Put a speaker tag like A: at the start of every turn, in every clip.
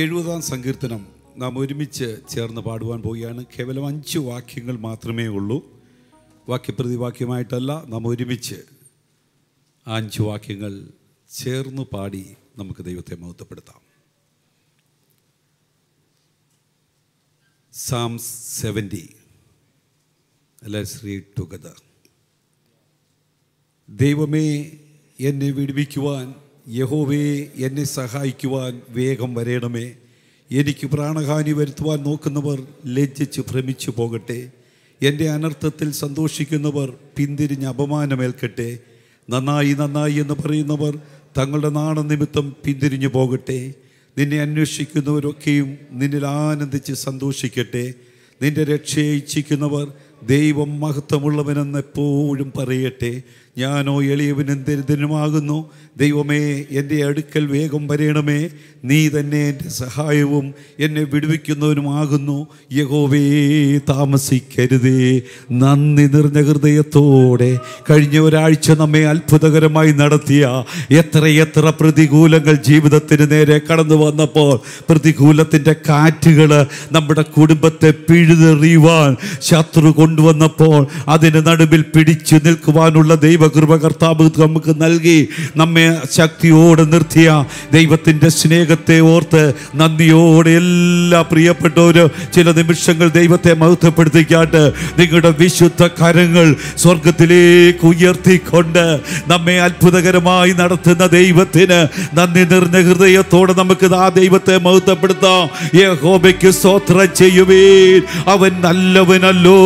A: എഴുപതാം സങ്കീർത്തനം നാം ഒരുമിച്ച് ചേർന്ന് പാടുവാൻ പോവുകയാണ് കേവലം അഞ്ച് വാക്യങ്ങൾ മാത്രമേ ഉള്ളൂ വാക്യപ്രതിവാക്യമായിട്ടല്ല നാം ഒരുമിച്ച് ആ അഞ്ച് വാക്യങ്ങൾ ചേർന്ന് പാടി നമുക്ക് ദൈവത്തെ മഹത്വപ്പെടുത്താം psalms seventy let's read together ദൈവമേ എന്നെ വിടുവിക്കുവാൻ യഹോവേ എന്നെ സഹായിക്കുവാൻ വേഗം വരയണമേ എനിക്ക് പ്രാണഹാനി വരുത്തുവാൻ നോക്കുന്നവർ ലജ്ജിച്ച് ഭ്രമിച്ചു പോകട്ടെ എൻ്റെ അനർത്ഥത്തിൽ സന്തോഷിക്കുന്നവർ പിന്തിരിഞ്ഞ് അപമാനമേൽക്കട്ടെ നന്നായി നന്നായി എന്ന് പറയുന്നവർ തങ്ങളുടെ നാണനിമിത്തം പിന്തിരിഞ്ഞു പോകട്ടെ നിന്നെ അന്വേഷിക്കുന്നവരൊക്കെയും നിന്നിൽ ആനന്ദിച്ച് സന്തോഷിക്കട്ടെ നിന്റെ രക്ഷയെ ഇച്ഛിക്കുന്നവർ ദൈവം മഹത്വമുള്ളവനെന്ന് എപ്പോഴും പറയട്ടെ ഞാനോ എളിയവനും ദരിദ്രനുമാകുന്നു ദൈവമേ എൻ്റെ അടുക്കൽ വേഗം വരയണമേ നീ തന്നെ എൻ്റെ സഹായവും എന്നെ വിടുവിക്കുന്നവനുമാകുന്നു യഹോവേ താമസിക്കരുതേ നന്ദി നിറഞ്ഞ ഹൃദയത്തോടെ കഴിഞ്ഞ ഒരാഴ്ച നമ്മെ അത്ഭുതകരമായി നടത്തിയ എത്രയെത്ര പ്രതികൂലങ്ങൾ ജീവിതത്തിന് നേരെ കടന്നു വന്നപ്പോൾ പ്രതികൂലത്തിൻ്റെ കാറ്റുകൾ നമ്മുടെ കുടുംബത്തെ പിഴുതെറിയുവാൻ ശത്രു കൊണ്ടുവന്നപ്പോൾ അതിന് നടുവിൽ പിടിച്ചു നിൽക്കുവാനുള്ള ദൈവം ദൈവകൃപ കർത്താവ് നമുക്ക് നൽകി നമ്മെ ശക്തിയോടെ നിർത്തിയ ദൈവത്തിൻ്റെ സ്നേഹത്തെ ഓർത്ത് നന്ദിയോടെ എല്ലാ പ്രിയപ്പെട്ടവരും ചില നിമിഷങ്ങൾ ദൈവത്തെ മഹത്വപ്പെടുത്തിക്കാട്ട് നിങ്ങളുടെ വിശുദ്ധ കരങ്ങൾ സ്വർഗത്തിലേക്ക് ഉയർത്തിക്കൊണ്ട് നമ്മെ അത്ഭുതകരമായി നടത്തുന്ന ദൈവത്തിന് നന്ദി നിറഞ്ഞ ഹൃദയത്തോടെ നമുക്ക് ആ ദൈവത്തെ മഹത്വപ്പെടുത്താം യഹോബയ്ക്ക് സ്തോത്രം ചെയ്യുവീൻ അവൻ നല്ലവനല്ലോ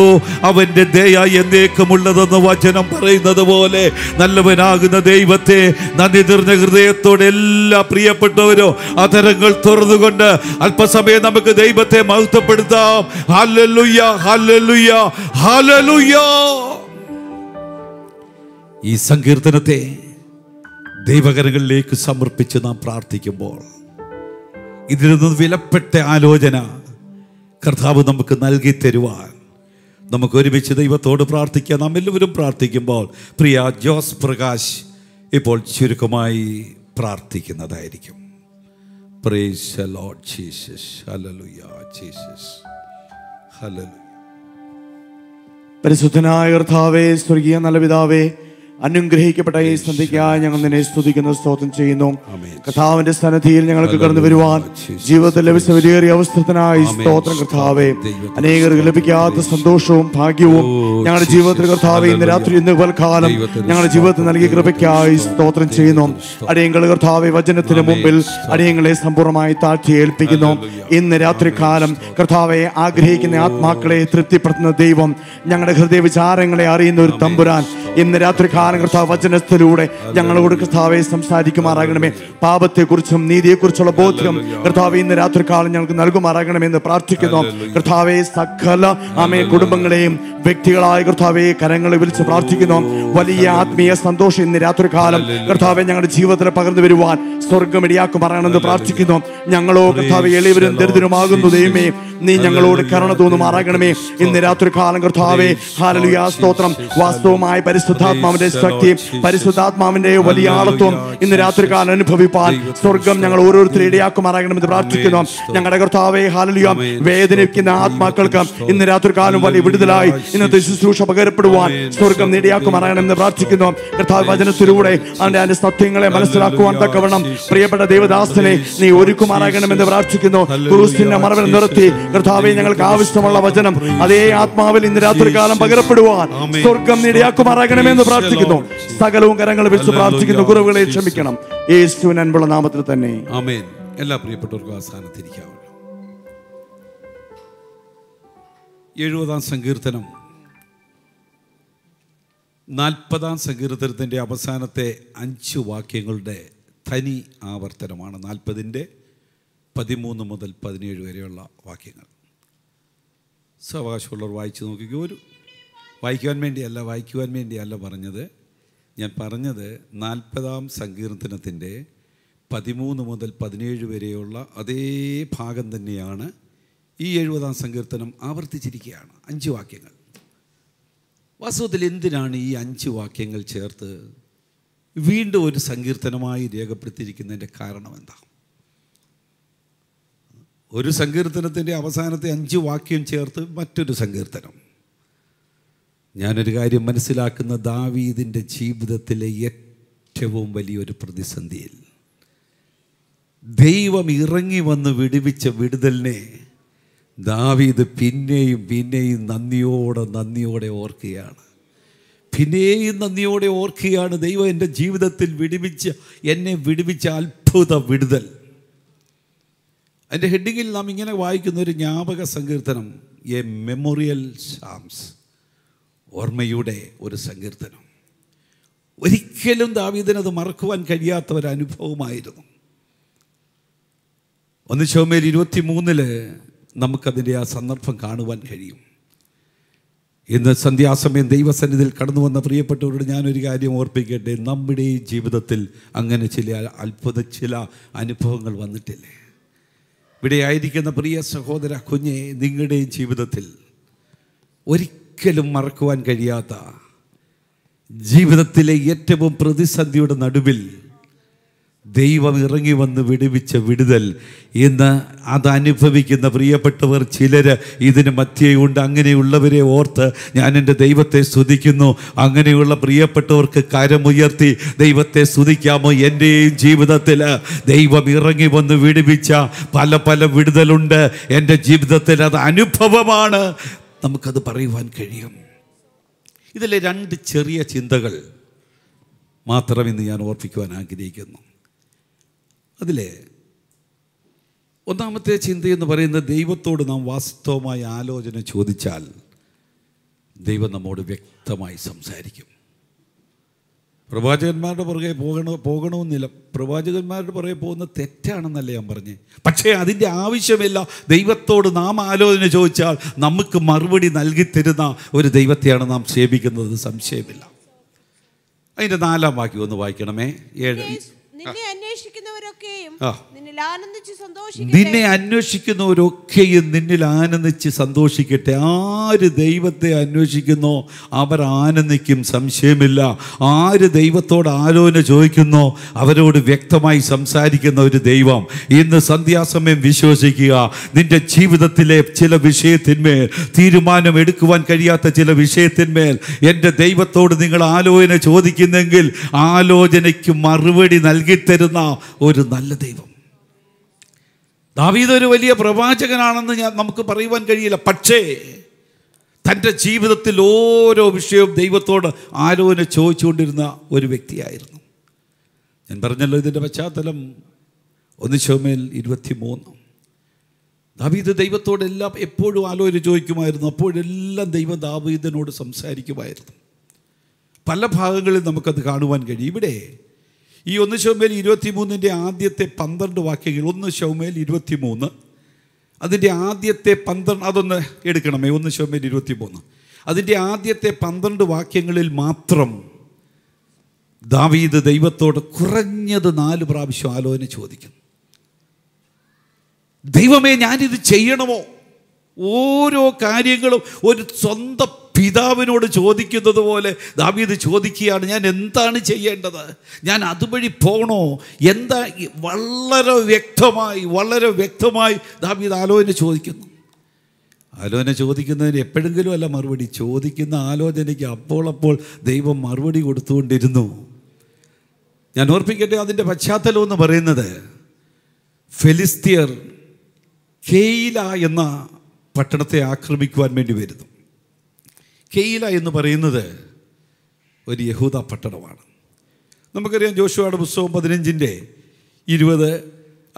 A: അവൻ്റെ ദയ എന്നേക്കുമുള്ളതെന്ന് വചനം പറയുന്നത് പോലെ പോലെ നല്ലവനാകുന്ന ദൈവത്തെ നന്ദി തീർന്ന ഹൃദയത്തോടെ എല്ലാ പ്രിയപ്പെട്ടവരോ അതരങ്ങൾ തുറന്നുകൊണ്ട് അല്പസമയം നമുക്ക് ദൈവത്തെ മഹത്വപ്പെടുത്താം ഈ സങ്കീർത്തനത്തെ ദൈവകരങ്ങളിലേക്ക് സമർപ്പിച്ച് നാം പ്രാർത്ഥിക്കുമ്പോൾ ഇതിൽ നിന്ന് വിലപ്പെട്ട ആലോചന കർത്താവ് നമുക്ക് നൽകി തരുവാൻ നമുക്ക് ഒരുമിച്ച് ദൈവത്തോട് പ്രാർത്ഥിക്കാം നാം എല്ലാവരും പ്രാർത്ഥിക്കുമ്പോൾ പ്രിയ ജോസ് പ്രകാശ് ഇപ്പോൾ ചുരുക്കമായി പ്രാർത്ഥിക്കുന്നതായിരിക്കും പ്രേസ്
B: ജീസസ് ജീസസ് പരിശുദ്ധനായ കർത്താവേ സ്വർഗീയ നല്ല പിതാവേ അനുഗ്രഹിക്കപ്പെട്ട ഈ സന്ധിക്കായി ഞങ്ങൾ നിന്നെ സ്തുതിക്കുന്ന സ്തോത്രം ചെയ്യുന്നു കഥാവിന്റെ സന്നദ്ധിയിൽ ഞങ്ങൾക്ക് കടന്നു വരുവാൻ ജീവിതത്തിൽ ലഭിച്ച വലിയേറിയ അവസ്ഥത്തിനായി സ്തോത്രം കർത്താവെ അനേകർക്ക് ലഭിക്കാത്ത സന്തോഷവും ഭാഗ്യവും ഞങ്ങളുടെ ജീവിതത്തിൽ കർത്താവെ ഇന്ന് രാത്രി ഇന്ന് കാലം ഞങ്ങളുടെ ജീവിതത്തിൽ നൽകിയ കൃപയ്ക്കായി സ്തോത്രം ചെയ്യുന്നു അടിയങ്ങൾ കർത്താവെ വചനത്തിന് മുമ്പിൽ അടിയങ്ങളെ സമ്പൂർണ്ണമായി താഴ്ത്തി ഏൽപ്പിക്കുന്നു ഇന്ന് രാത്രി കാലം കർത്താവെ ആഗ്രഹിക്കുന്ന ആത്മാക്കളെ തൃപ്തിപ്പെടുത്തുന്ന ദൈവം ഞങ്ങളുടെ ഹൃദയ വിചാരങ്ങളെ അറിയുന്ന ഒരു തമ്പുരാൻ ഇന്ന് രാത്രി കാലം പ്രധാന കർത്താവ് വചനത്തിലൂടെ ഞങ്ങളോട് കർത്താവെ സംസാരിക്കുമാറാകണമേ പാപത്തെക്കുറിച്ചും നീതിയെക്കുറിച്ചുള്ള ബോധ്യം കർത്താവ് ഇന്ന് രാത്രി കാലം ഞങ്ങൾക്ക് നൽകുമാറാകണമെന്ന് എന്ന് പ്രാർത്ഥിക്കുന്നു കർത്താവെ സകല ആമേ കുടുംബങ്ങളെയും വ്യക്തികളായ കർത്താവെ കരങ്ങളെ വിളിച്ച് പ്രാർത്ഥിക്കുന്നു വലിയ ആത്മീയ സന്തോഷം ഇന്ന് രാത്രി കാലം കർത്താവെ ഞങ്ങളുടെ ജീവിതത്തിൽ പകർന്നു വരുവാൻ സ്വർഗം ഇടിയാക്കുമാറാണെന്ന് പ്രാർത്ഥിക്കുന്നു ഞങ്ങളോ കർത്താവ് എളിവരും ദരിദ്രമാകുന്നു ദൈവമേ നീ ഞങ്ങളോട് കരുണ തോന്നുമാറാകണമേ ഇന്ന് രാത്രി കാലം കർത്താവേ ഹാലലുയാ സ്തോത്രം വാസ്തവമായ പരിശുദ്ധാത്മാവിന്റെ ശക്തി പരിശുദ്ധാത്മാവിന്റെ വലിയ ആളത്വം ഇന്ന് രാത്രി കാലം അനുഭവിപ്പാൻ സ്വർഗം ഞങ്ങൾ ഓരോരുത്തരും ഇടയാക്കുമാറാകണമെന്ന് പ്രാർത്ഥിക്കുന്നു ഞങ്ങളുടെ കർത്താവെ ഹാലലിയാം വേദനിക്കുന്ന ആത്മാക്കൾക്ക് ഇന്ന് രാത്രി കാലം വലിയ വിടുതലായി ഇന്നത്തെ ശുശ്രൂഷ പകരപ്പെടുവാൻ സ്വർഗം നേടിയാക്കുമാറാകണമെന്ന് പ്രാർത്ഥിക്കുന്നു കർത്താവ് വചനത്തിലൂടെ അതിന്റെ അതിന്റെ സത്യങ്ങളെ മനസ്സിലാക്കുവാൻ തക്കവണ്ണം പ്രിയപ്പെട്ട ദേവദാസനെ നീ ഒരുക്കുമാറാകണമെന്ന് പ്രാർത്ഥിക്കുന്നു ക്രൂസിന്റെ മറവിൽ നിർത്തി കർത്താവെ ഞങ്ങൾക്ക് ആവശ്യമുള്ള വചനം അതേ ആത്മാവിൽ ഇന്ന് രാത്രികാലം പകരപ്പെടുവാൻ സ്വർഗം നിടയാക്കുമാറാകണമെന്ന് പ്രാർത്ഥിക്കുന്നു സകലവും കരങ്ങൾ വെച്ച് പ്രാർത്ഥിക്കുന്നു കുറവുകളെ ക്ഷമിക്കണം യേശുവിൻ അൻപുള്ള നാമത്തിൽ തന്നെ
A: ആമേൻ എല്ലാ പ്രിയപ്പെട്ടവർക്കും ആ സ്ഥാനത്തിരിക്കാമല്ലോ എഴുപതാം സങ്കീർത്തനം നാൽപ്പതാം സങ്കീർത്തനത്തിൻ്റെ അവസാനത്തെ അഞ്ച് വാക്യങ്ങളുടെ തനി ആവർത്തനമാണ് നാൽപ്പതിൻ്റെ പതിമൂന്ന് മുതൽ പതിനേഴ് വരെയുള്ള വാക്യങ്ങൾ സവകാശമുള്ളവർ വായിച്ചു നോക്കിക്കോ ഒരു വായിക്കുവാൻ വേണ്ടിയല്ല വായിക്കുവാൻ വേണ്ടിയല്ല പറഞ്ഞത് ഞാൻ പറഞ്ഞത് നാൽപ്പതാം സങ്കീർത്തനത്തിൻ്റെ പതിമൂന്ന് മുതൽ പതിനേഴ് വരെയുള്ള അതേ ഭാഗം തന്നെയാണ് ഈ എഴുപതാം സങ്കീർത്തനം ആവർത്തിച്ചിരിക്കുകയാണ് അഞ്ച് വാക്യങ്ങൾ വാസ്തവത്തിൽ എന്തിനാണ് ഈ അഞ്ച് വാക്യങ്ങൾ ചേർത്ത് വീണ്ടും ഒരു സങ്കീർത്തനമായി രേഖപ്പെടുത്തിയിരിക്കുന്നതിൻ്റെ കാരണം എന്താണ് ഒരു സങ്കീർത്തനത്തിൻ്റെ അവസാനത്തെ അഞ്ച് വാക്യം ചേർത്ത് മറ്റൊരു സങ്കീർത്തനം ഞാനൊരു കാര്യം മനസ്സിലാക്കുന്ന ദാവീദിൻ്റെ ജീവിതത്തിലെ ഏറ്റവും വലിയൊരു പ്രതിസന്ധിയിൽ ദൈവം ഇറങ്ങി വന്ന് വിടുവിച്ച വിടുതലിനെ ദാവീദ് പിന്നെയും പിന്നെയും നന്ദിയോടെ നന്ദിയോടെ ഓർക്കുകയാണ് പിന്നെയും നന്ദിയോടെ ഓർക്കുകയാണ് ദൈവം എൻ്റെ ജീവിതത്തിൽ വിടുവിച്ച എന്നെ വിടുവിച്ച അത്ഭുത വിടുതൽ അതിൻ്റെ ഹെഡിങ്ങിൽ നാം ഇങ്ങനെ വായിക്കുന്ന ഒരു ജ്ഞാപക സങ്കീർത്തനം എ മെമ്മോറിയൽ സാംസ് ഓർമ്മയുടെ ഒരു സങ്കീർത്തനം ഒരിക്കലും ദാവീദിനത് മറക്കുവാൻ കഴിയാത്ത ഒരു അനുഭവമായിരുന്നു ഒന്ന് ചോമേൽ ഇരുപത്തി മൂന്നില് നമുക്കതിൻ്റെ ആ സന്ദർഭം കാണുവാൻ കഴിയും ഇന്ന് സന്ധ്യാസമയം ദൈവസന്നിധിയിൽ കടന്നു വന്ന പ്രിയപ്പെട്ടവരോട് ഞാനൊരു കാര്യം ഓർപ്പിക്കട്ടെ നമ്മുടെ ജീവിതത്തിൽ അങ്ങനെ ചില അത്ഭുത ചില അനുഭവങ്ങൾ വന്നിട്ടില്ലേ ഇവിടെയായിരിക്കുന്ന പ്രിയ സഹോദര കുഞ്ഞെ നിങ്ങളുടെയും ജീവിതത്തിൽ ഒരിക്കലും മറക്കുവാൻ കഴിയാത്ത ജീവിതത്തിലെ ഏറ്റവും പ്രതിസന്ധിയുടെ നടുവിൽ ദൈവം ഇറങ്ങി വന്ന് വിടുവിച്ച വിടുതൽ ഇന്ന് അതനുഭവിക്കുന്ന പ്രിയപ്പെട്ടവർ ചിലർ ഇതിന് മധ്യയുണ്ട് അങ്ങനെയുള്ളവരെ ഓർത്ത് ഞാൻ എൻ്റെ ദൈവത്തെ സ്തുതിക്കുന്നു അങ്ങനെയുള്ള പ്രിയപ്പെട്ടവർക്ക് കരമുയർത്തി ദൈവത്തെ സ്തുതിക്കാമോ എൻ്റെയും ജീവിതത്തിൽ ദൈവം ഇറങ്ങി വന്ന് വിടുവിച്ച പല പല വിടുതലുണ്ട് എൻ്റെ ജീവിതത്തിൽ അത് അനുഭവമാണ് നമുക്കത് പറയുവാൻ കഴിയും ഇതിലെ രണ്ട് ചെറിയ ചിന്തകൾ മാത്രം ഇന്ന് ഞാൻ ഓർപ്പിക്കുവാൻ ആഗ്രഹിക്കുന്നു അതിലെ ഒന്നാമത്തെ ചിന്തയെന്ന് പറയുന്നത് ദൈവത്തോട് നാം വാസ്തവമായ ആലോചന ചോദിച്ചാൽ ദൈവം നമ്മോട് വ്യക്തമായി സംസാരിക്കും പ്രവാചകന്മാരുടെ പുറകെ പോകണോ പോകണമെന്നില്ല പ്രവാചകന്മാരുടെ പുറകെ പോകുന്ന തെറ്റാണെന്നല്ല ഞാൻ പറഞ്ഞത് പക്ഷേ അതിൻ്റെ ആവശ്യമില്ല ദൈവത്തോട് നാം ആലോചന ചോദിച്ചാൽ നമുക്ക് മറുപടി നൽകിത്തരുന്ന ഒരു ദൈവത്തെയാണ് നാം സേവിക്കുന്നത് സംശയമില്ല അതിൻ്റെ നാലാം വാക്യം ഒന്ന് വായിക്കണമേ
C: ഏഴ് നിന്നെ came, oh. നിന്നെ
A: അന്വേഷിക്കുന്നവരൊക്കെയും നിന്നിൽ ആനന്ദിച്ച് സന്തോഷിക്കട്ടെ ആര് ദൈവത്തെ അന്വേഷിക്കുന്നു അവർ ആനന്ദിക്കും സംശയമില്ല ആര് ദൈവത്തോട് ആലോചന ചോദിക്കുന്നു അവരോട് വ്യക്തമായി സംസാരിക്കുന്ന ഒരു ദൈവം ഇന്ന് സന്ധ്യാസമയം വിശ്വസിക്കുക നിന്റെ ജീവിതത്തിലെ ചില വിഷയത്തിന്മേൽ തീരുമാനം എടുക്കുവാൻ കഴിയാത്ത ചില വിഷയത്തിന്മേൽ എൻ്റെ ദൈവത്തോട് നിങ്ങൾ ആലോചന ചോദിക്കുന്നെങ്കിൽ ആലോചനയ്ക്ക് മറുപടി നൽകിത്തരുന്ന ഒരു നല്ല ദൈവം ദാവീദ് ഒരു വലിയ പ്രവാചകനാണെന്ന് ഞാൻ നമുക്ക് പറയുവാൻ കഴിയില്ല പക്ഷേ തൻ്റെ ജീവിതത്തിൽ ഓരോ വിഷയവും ദൈവത്തോട് ആരോനെ ചോദിച്ചുകൊണ്ടിരുന്ന ഒരു വ്യക്തിയായിരുന്നു ഞാൻ പറഞ്ഞല്ലോ ഇതിൻ്റെ പശ്ചാത്തലം ഒന്ന് ശോമേൽ ഇരുപത്തി മൂന്ന് ദാവീദ് ദൈവത്തോട് എല്ലാം എപ്പോഴും ആലോചന ചോദിക്കുമായിരുന്നു അപ്പോഴെല്ലാം ദൈവം ദാവീദിനോട് സംസാരിക്കുമായിരുന്നു പല ഭാഗങ്ങളിൽ നമുക്കത് കാണുവാൻ കഴിയും ഇവിടെ ഈ ഒന്ന് ശൗമേൽ മൂന്നിൻ്റെ ആദ്യത്തെ പന്ത്രണ്ട് വാക്യങ്ങൾ ഒന്ന് ശൗമേൽ മൂന്ന് അതിൻ്റെ ആദ്യത്തെ പന്ത്രണ്ട് അതൊന്ന് എടുക്കണമേ ഒന്ന് ശൗമേൽ മൂന്ന് അതിൻ്റെ ആദ്യത്തെ പന്ത്രണ്ട് വാക്യങ്ങളിൽ മാത്രം ദാവീദ് ദൈവത്തോട് കുറഞ്ഞത് നാല് പ്രാവശ്യം ആലോചന ചോദിക്കുന്നു ദൈവമേ ഞാനിത് ചെയ്യണമോ ഓരോ കാര്യങ്ങളും ഒരു സ്വന്തം പിതാവിനോട് ചോദിക്കുന്നത് പോലെ ദാവീദ് ചോദിക്കുകയാണ് ഞാൻ എന്താണ് ചെയ്യേണ്ടത് ഞാൻ അതുവഴി പോകണോ എന്താ വളരെ വ്യക്തമായി വളരെ വ്യക്തമായി ദാവീദ് ആലോചന ചോദിക്കുന്നു ആലോചന ചോദിക്കുന്നതിന് എപ്പോഴെങ്കിലും അല്ല മറുപടി ചോദിക്കുന്ന ആലോചനയ്ക്ക് അപ്പോൾ അപ്പോൾ ദൈവം മറുപടി കൊടുത്തുകൊണ്ടിരുന്നു ഞാൻ ഓർപ്പിക്കട്ടെ അതിൻ്റെ പശ്ചാത്തലം എന്ന് പറയുന്നത് ഫെലിസ്തീയർ കെയില എന്ന പട്ടണത്തെ ആക്രമിക്കുവാൻ വേണ്ടി വരുന്നു കെയില എന്ന് പറയുന്നത് ഒരു യഹൂദ പട്ടണമാണ് നമുക്കറിയാം ജോഷുവാടെ പുസ്തകം പതിനഞ്ചിൻ്റെ ഇരുപത്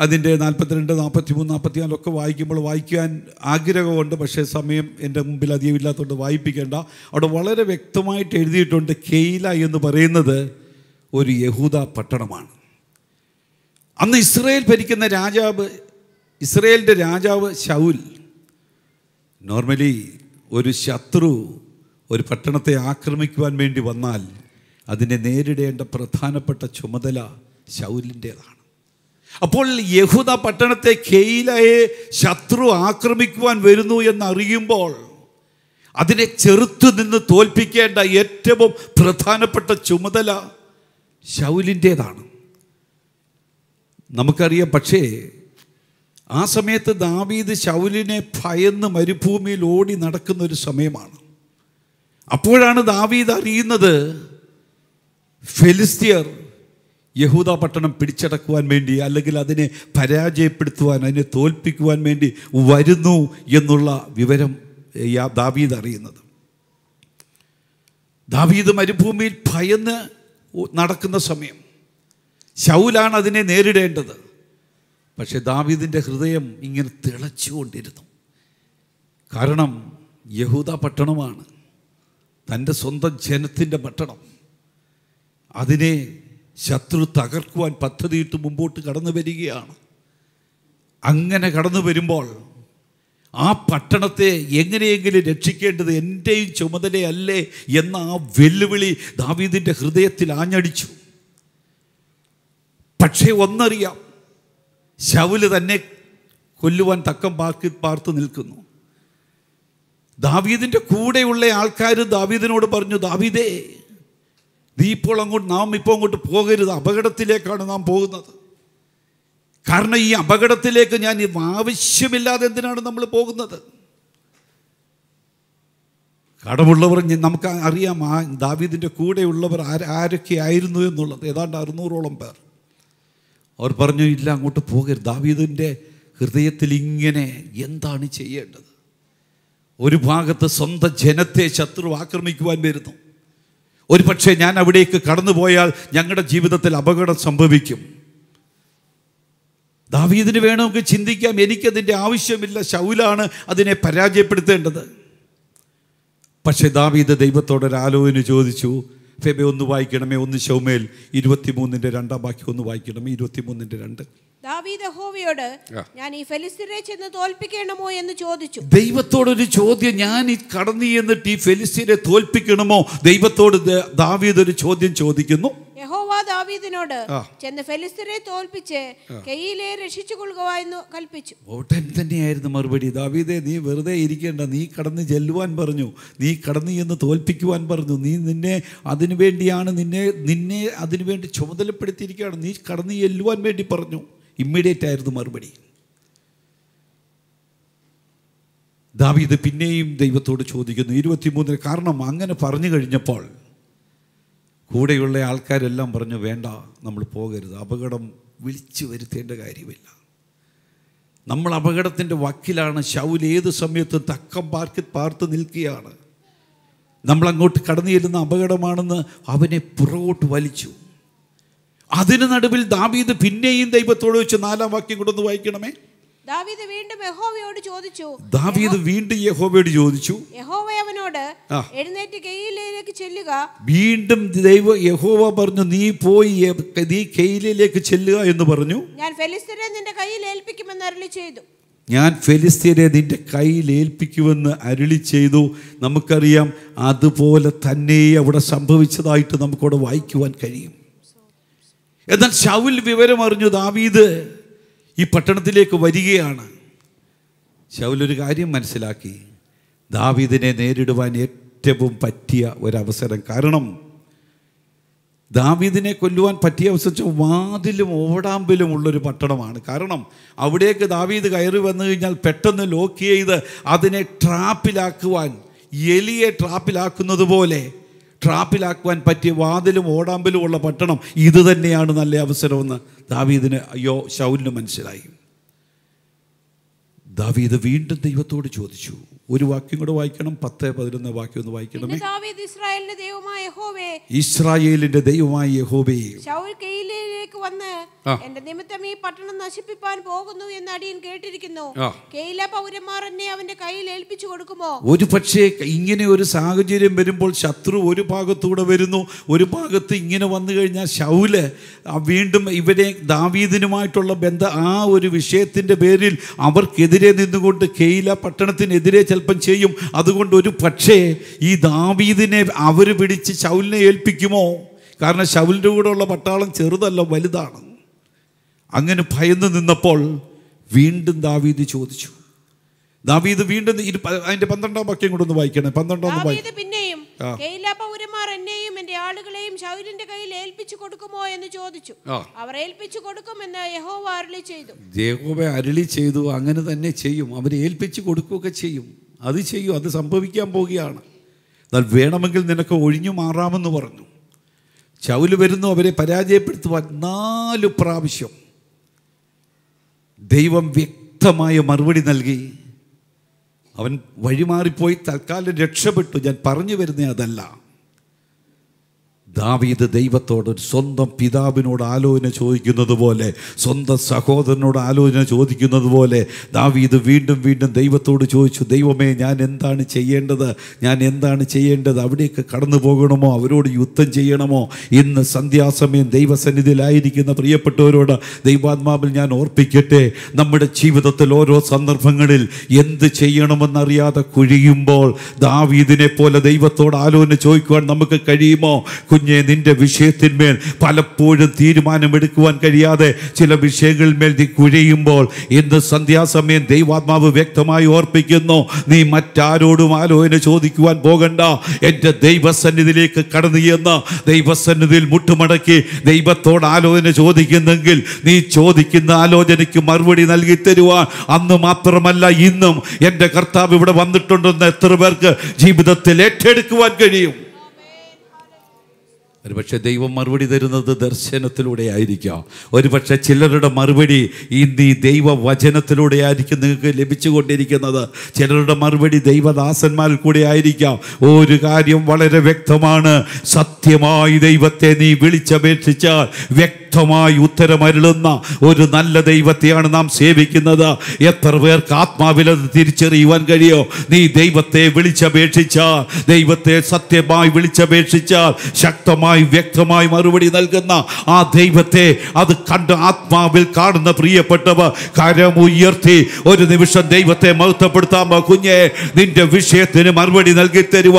A: അതിൻ്റെ നാൽപ്പത്തിരണ്ട് നാൽപ്പത്തി മൂന്ന് നാലൊക്കെ വായിക്കുമ്പോൾ വായിക്കാൻ ആഗ്രഹമുണ്ട് പക്ഷേ സമയം എൻ്റെ മുമ്പിൽ അധികം ഇല്ലാത്തതുകൊണ്ട് വായിപ്പിക്കേണ്ട അവിടെ വളരെ വ്യക്തമായിട്ട് എഴുതിയിട്ടുണ്ട് കെയില എന്ന് പറയുന്നത് ഒരു യഹൂദ പട്ടണമാണ് അന്ന് ഇസ്രയേൽ ഭരിക്കുന്ന രാജാവ് ഇസ്രയേലിൻ്റെ രാജാവ് ശൗൽ നോർമലി ഒരു ശത്രു ഒരു പട്ടണത്തെ ആക്രമിക്കുവാൻ വേണ്ടി വന്നാൽ അതിനെ നേരിടേണ്ട പ്രധാനപ്പെട്ട ചുമതല ശൗലിൻ്റേതാണ് അപ്പോൾ യഹൂദ പട്ടണത്തെ കെയിലയെ ശത്രു ആക്രമിക്കുവാൻ വരുന്നു എന്നറിയുമ്പോൾ അതിനെ ചെറുത്തു നിന്ന് തോൽപ്പിക്കേണ്ട ഏറ്റവും പ്രധാനപ്പെട്ട ചുമതല ശൗലിൻ്റേതാണ് നമുക്കറിയാം പക്ഷേ ആ സമയത്ത് ദാവീദ് ശൗലിനെ ഭയന്ന് മരുഭൂമിയിൽ ഓടി നടക്കുന്ന ഒരു സമയമാണ് അപ്പോഴാണ് ദാവീദ് അറിയുന്നത് ഫെലിസ്തീയർ യഹൂദ പട്ടണം പിടിച്ചടക്കുവാൻ വേണ്ടി അല്ലെങ്കിൽ അതിനെ പരാജയപ്പെടുത്തുവാൻ അതിനെ തോൽപ്പിക്കുവാൻ വേണ്ടി വരുന്നു എന്നുള്ള വിവരം ദാവീദ് അറിയുന്നത് ദാവീദ് മരുഭൂമിയിൽ ഭയന്ന് നടക്കുന്ന സമയം ശൗലാണ് അതിനെ നേരിടേണ്ടത് പക്ഷേ ദാവീദിൻ്റെ ഹൃദയം ഇങ്ങനെ തിളച്ചുകൊണ്ടിരുന്നു കാരണം യഹൂദ പട്ടണമാണ് തൻ്റെ സ്വന്തം ജനത്തിൻ്റെ പട്ടണം അതിനെ ശത്രു തകർക്കുവാൻ പദ്ധതിയിട്ട് മുമ്പോട്ട് കടന്നു വരികയാണ് അങ്ങനെ കടന്നു വരുമ്പോൾ ആ പട്ടണത്തെ എങ്ങനെയെങ്കിലും രക്ഷിക്കേണ്ടത് എൻ്റെയും ചുമതലയല്ലേ എന്ന ആ വെല്ലുവിളി ദാവീദിൻ്റെ ഹൃദയത്തിൽ ആഞ്ഞടിച്ചു പക്ഷേ ഒന്നറിയാം ശൗല് തന്നെ കൊല്ലുവാൻ തക്കം പാർക്കി പാർത്ത് നിൽക്കുന്നു ദാവീദിൻ്റെ കൂടെയുള്ള ആൾക്കാർ ദാവീദിനോട് പറഞ്ഞു ദാവീദേ നീ ഇപ്പോൾ അങ്ങോട്ട് നാം ഇപ്പോൾ അങ്ങോട്ട് പോകരുത് അപകടത്തിലേക്കാണ് നാം പോകുന്നത് കാരണം ഈ അപകടത്തിലേക്ക് ഞാൻ ആവശ്യമില്ലാതെ എന്തിനാണ് നമ്മൾ പോകുന്നത് കടമുള്ളവർ നമുക്ക് അറിയാം ആ ദാവീദിൻ്റെ കൂടെയുള്ളവർ ആര് ആരൊക്കെ ആയിരുന്നു എന്നുള്ളത് ഏതാണ്ട് അറുന്നൂറോളം പേർ അവർ പറഞ്ഞു ഇല്ല അങ്ങോട്ട് പോകരുത് ദാവീദിൻ്റെ ഹൃദയത്തിൽ ഇങ്ങനെ എന്താണ് ചെയ്യേണ്ടത് ഒരു ഭാഗത്ത് സ്വന്തം ജനത്തെ ശത്രു ആക്രമിക്കുവാൻ വരുന്നു ഒരു പക്ഷേ ഞാൻ അവിടേക്ക് കടന്നു പോയാൽ ഞങ്ങളുടെ ജീവിതത്തിൽ അപകടം സംഭവിക്കും ദാവീദിന് വേണമെങ്കിൽ ചിന്തിക്കാം എനിക്കതിൻ്റെ ആവശ്യമില്ല ശൗലാണ് അതിനെ പരാജയപ്പെടുത്തേണ്ടത് പക്ഷേ ദാവീദ് ഒരു ആലോചന ചോദിച്ചു ഫെബെ ഒന്ന് വായിക്കണമേ ഒന്ന് ശൗമേൽ ഇരുപത്തിമൂന്നിൻ്റെ രണ്ടാം ബാക്കി ഒന്ന് വായിക്കണമേ ഇരുപത്തിമൂന്നിൻ്റെ രണ്ട്
C: ദാവീദ് യഹോവയോട് ഞാൻ ഈ ഫെലിസ്തീനെ തോൽപ്പിക്കണമോ എന്ന് ചോദിച്ചു
A: ദൈവത്തോടൊരു ചോദ്യം ഞാൻ ഈ കടന്നു എന്നിട്ട് ഈ ഫെലിസ്തീനെ തോൽപ്പിക്കണമോ ദൈവത്തോട് ദാവീദ് ഒരു ചോദ്യം ചോദിക്കുന്നു
C: യഹോവ ദാവീദിനോട് ചെന്ന് ഫെലിസ്തീനെ തോൽപ്പിച്ച് കെയിലെ രക്ഷിച്ചു കൊള്ളുക എന്ന് കൽപ്പിച്ചു
A: ഉടൻ തന്നെയായിരുന്നു മറുപടി ദാവീദേ നീ വെറുതെ ഇരിക്കേണ്ട നീ കടന്ന് ചെല്ലുവാൻ പറഞ്ഞു നീ കടന്നു എന്ന് തോൽപ്പിക്കുവാൻ പറഞ്ഞു നീ നിന്നെ അതിനു വേണ്ടിയാണ് നിന്നെ നിന്നെ അതിനു വേണ്ടി ചുമതലപ്പെടുത്തിയിരിക്കുകയാണ് നീ കടന്നു ചെല്ലുവാൻ വേണ്ടി പറഞ്ഞു ഇമ്മീഡിയറ്റ് ആയിരുന്നു മറുപടി ദാവീദ് പിന്നെയും ദൈവത്തോട് ചോദിക്കുന്നു ഇരുപത്തിമൂന്നിന് കാരണം അങ്ങനെ പറഞ്ഞു കഴിഞ്ഞപ്പോൾ കൂടെയുള്ള ആൾക്കാരെല്ലാം പറഞ്ഞു വേണ്ട നമ്മൾ പോകരുത് അപകടം വിളിച്ചു വരുത്തേണ്ട കാര്യമില്ല നമ്മൾ അപകടത്തിൻ്റെ വക്കിലാണ് ശൗൽ ഏത് സമയത്തും തക്കം പാർക്കി പാർത്ത് നിൽക്കുകയാണ് നമ്മളങ്ങോട്ട് കടന്നു ചെല്ലുന്ന അപകടമാണെന്ന് അവനെ പുറകോട്ട് വലിച്ചു അതിന് നടുവിൽ ദാവീദ് പിന്നെയും ദൈവത്തോട് വെച്ച് നാലാം വാക്യം കൊണ്ടൊന്ന് വായിക്കണമേ
C: ദാവീദ് വീണ്ടും യഹോവയോട് ചോദിച്ചു
A: ദാവീദ് വീണ്ടും യഹോവയോട് ചോദിച്ചു
C: യഹോവ എഴുന്നേറ്റ് കെയിലേക്ക് ചെല്ലുക
A: വീണ്ടും ദൈവ യഹോവ പറഞ്ഞു നീ പോയി നീ കെയിലേക്ക് ചെല്ലുക എന്ന് പറഞ്ഞു
C: ഞാൻ ഫെലിസ്തീനെ നിന്റെ കയ്യിൽ ഏൽപ്പിക്കുമെന്ന് അരുളി ചെയ്തു
A: ഞാൻ ഫെലിസ്തീനെ നിന്റെ കയ്യിൽ ഏൽപ്പിക്കുമെന്ന് അരുളി ചെയ്തു നമുക്കറിയാം അതുപോലെ തന്നെ അവിടെ സംഭവിച്ചതായിട്ട് നമുക്കവിടെ വായിക്കുവാൻ കഴിയും എന്നാൽ ശൗൽ വിവരമറിഞ്ഞു ദാവീദ് ഈ പട്ടണത്തിലേക്ക് വരികയാണ് ശൗൽ ഒരു കാര്യം മനസ്സിലാക്കി ദാവീദിനെ നേരിടുവാൻ ഏറ്റവും പറ്റിയ ഒരവസരം കാരണം ദാവീദിനെ കൊല്ലുവാൻ പറ്റിയ അവസരം വാതിലും ഓടാമ്പിലും ഉള്ളൊരു പട്ടണമാണ് കാരണം അവിടേക്ക് ദാവീദ് കയറി വന്നു കഴിഞ്ഞാൽ പെട്ടെന്ന് ലോക്ക് ചെയ്ത് അതിനെ ട്രാപ്പിലാക്കുവാൻ എലിയെ ട്രാപ്പിലാക്കുന്നത് പോലെ ട്രാപ്പിലാക്കുവാൻ പറ്റിയ വാതിലും ഓടാമ്പലും ഉള്ള പട്ടണം ഇത് തന്നെയാണ് നല്ല അവസരമെന്ന് ദാവീദിന് അയ്യോ ശൗലിന് മനസ്സിലായി ദാവീദ് വീണ്ടും ദൈവത്തോട് ചോദിച്ചു ഒരു വാക്യം കൂടെ വായിക്കണം പത്ത് പതിനൊന്ന് വാക്യം ഒന്ന് വായിക്കണം
C: ഇസ്രായേലിന്റെ ദൈവമായ യഹോവേ
A: ഇസ്രായേലിന്റെ ദൈവമായ യഹോവേ
C: ശൗൽ കെയിലേക്ക് വന്ന് എന്റെ നിമിത്തം ഈ പട്ടണം നശിപ്പിക്കാൻ പോകുന്നു എന്ന് അടിയൻ കേട്ടിരിക്കുന്നു കെയില പൗരന്മാർ എന്നെ അവന്റെ കയ്യിൽ ഏൽപ്പിച്ചു കൊടുക്കുമോ ഒരു
A: പക്ഷേ ഇങ്ങനെ ഒരു സാഹചര്യം വരുമ്പോൾ ശത്രു ഒരു ഭാഗത്തൂടെ വരുന്നു ഒരു ഭാഗത്ത് ഇങ്ങനെ വന്നു കഴിഞ്ഞാൽ ശൗല് വീണ്ടും ഇവരെ ദാവീദിനുമായിട്ടുള്ള ബന്ധം ആ ഒരു വിഷയത്തിന്റെ പേരിൽ അവർക്കെതിരെ നിന്നുകൊണ്ട് കെയില പട്ടണത്തിനെതിരെ ചില അല്പം ചെയ്യും അതുകൊണ്ട് ഒരു പക്ഷേ ഈ ദാവീദിനെ അവർ പിടിച്ച് ശൗലിനെ ഏൽപ്പിക്കുമോ കാരണം ശൗലിൻ്റെ കൂടെയുള്ള പട്ടാളം ചെറുതല്ല വലുതാണ് അങ്ങനെ ഭയന്ന് നിന്നപ്പോൾ വീണ്ടും ദാവീദ് ചോദിച്ചു ദാവീദ് വീണ്ടും അതിന്റെ പന്ത്രണ്ടാം വാക്യം കൂടെ ഒന്ന് വായിക്കണേ പന്ത്രണ്ടാം
C: പിന്നെയും പൗരന്മാർ എന്നെയും എന്റെ ആളുകളെയും ശൗലിന്റെ കയ്യിൽ ഏൽപ്പിച്ചു കൊടുക്കുമോ എന്ന് ചോദിച്ചു അവർ ഏൽപ്പിച്ചു കൊടുക്കുമെന്ന് യഹോവ അരളി ചെയ്തു
A: യഹോവ അരളി ചെയ്തു അങ്ങനെ തന്നെ ചെയ്യും അവരെ ഏൽപ്പിച്ചു കൊടുക്കുകയൊക്കെ ചെയ്യും അത് ചെയ്യും അത് സംഭവിക്കാൻ പോവുകയാണ് എന്നാൽ വേണമെങ്കിൽ നിനക്ക് ഒഴിഞ്ഞു മാറാമെന്ന് പറഞ്ഞു ചൗല് വരുന്നു അവരെ പരാജയപ്പെടുത്തുവാൻ നാല് പ്രാവശ്യം ദൈവം വ്യക്തമായ മറുപടി നൽകി അവൻ വഴിമാറിപ്പോയി തൽക്കാലം രക്ഷപ്പെട്ടു ഞാൻ പറഞ്ഞു വരുന്നേ അതല്ല ദാവീദ് ദൈവത്തോട് സ്വന്തം പിതാവിനോട് ആലോചന ചോദിക്കുന്നത് പോലെ സ്വന്തം സഹോദരനോട് ആലോചന ചോദിക്കുന്നത് പോലെ ദാവീദ് വീണ്ടും വീണ്ടും ദൈവത്തോട് ചോദിച്ചു ദൈവമേ ഞാൻ എന്താണ് ചെയ്യേണ്ടത് ഞാൻ എന്താണ് ചെയ്യേണ്ടത് അവിടേക്ക് കടന്നു പോകണമോ അവരോട് യുദ്ധം ചെയ്യണമോ ഇന്ന് സന്ധ്യാസമയം ദൈവസന്നിധിയിലായിരിക്കുന്ന പ്രിയപ്പെട്ടവരോട് ദൈവാത്മാവിൽ ഞാൻ ഓർപ്പിക്കട്ടെ നമ്മുടെ ജീവിതത്തിൽ ഓരോ സന്ദർഭങ്ങളിൽ എന്ത് ചെയ്യണമെന്നറിയാതെ കുഴിയുമ്പോൾ ദാവീദിനെ പോലെ ദൈവത്തോട് ആലോചന ചോദിക്കുവാൻ നമുക്ക് കഴിയുമോ കുഞ്ഞെ നിന്റെ വിഷയത്തിന്മേൽ പലപ്പോഴും തീരുമാനമെടുക്കുവാൻ കഴിയാതെ ചില മേൽ നീ കുഴയുമ്പോൾ ഇന്ന് സന്ധ്യാസമയം ദൈവാത്മാവ് വ്യക്തമായി ഓർപ്പിക്കുന്നു നീ മറ്റാരോടും ആലോചന ചോദിക്കുവാൻ പോകണ്ട എൻ്റെ ദൈവസന്നിധിയിലേക്ക് കടന്നു എന്ന് ദൈവസന്നിധിയിൽ മുട്ടുമടക്കി ദൈവത്തോട് ആലോചന ചോദിക്കുന്നെങ്കിൽ നീ ചോദിക്കുന്ന ആലോചനയ്ക്ക് മറുപടി നൽകി തരുവാൻ അന്ന് മാത്രമല്ല ഇന്നും എൻ്റെ കർത്താവ് ഇവിടെ വന്നിട്ടുണ്ടെന്ന് എത്ര പേർക്ക് ജീവിതത്തിൽ ഏറ്റെടുക്കുവാൻ കഴിയും ഒരുപക്ഷെ ദൈവം മറുപടി തരുന്നത് ദർശനത്തിലൂടെ ആയിരിക്കാം ഒരുപക്ഷെ ചിലരുടെ മറുപടി ഇന്ന് ഈ ദൈവവചനത്തിലൂടെ ആയിരിക്കും നിങ്ങൾക്ക് ലഭിച്ചുകൊണ്ടിരിക്കുന്നത് ചിലരുടെ മറുപടി ദൈവദാസന്മാരിൽ കൂടെ ആയിരിക്കാം ഒരു കാര്യം വളരെ വ്യക്തമാണ് സത്യമായി ദൈവത്തെ നീ വിളിച്ചപേക്ഷിച്ചാൽ വ്യക്തി വ്യക്തമായി ഉത്തരമരുളുന്ന ഒരു നല്ല ദൈവത്തെയാണ് നാം സേവിക്കുന്നത് എത്ര പേർക്ക് ആത്മാവിലത് തിരിച്ചറിയുവാൻ കഴിയോ നീ ദൈവത്തെ വിളിച്ചപേക്ഷിച്ചാൽ ദൈവത്തെ സത്യമായി വിളിച്ചപേക്ഷിച്ചാൽ ശക്തമായി വ്യക്തമായി മറുപടി നൽകുന്ന ആ ദൈവത്തെ അത് കണ്ട് ആത്മാവിൽ കാണുന്ന പ്രിയപ്പെട്ടവ കരമുയർത്തി ഒരു നിമിഷം ദൈവത്തെ മഹത്വപ്പെടുത്താമോ കുഞ്ഞെ നിന്റെ വിഷയത്തിന് മറുപടി നൽകി തരുവ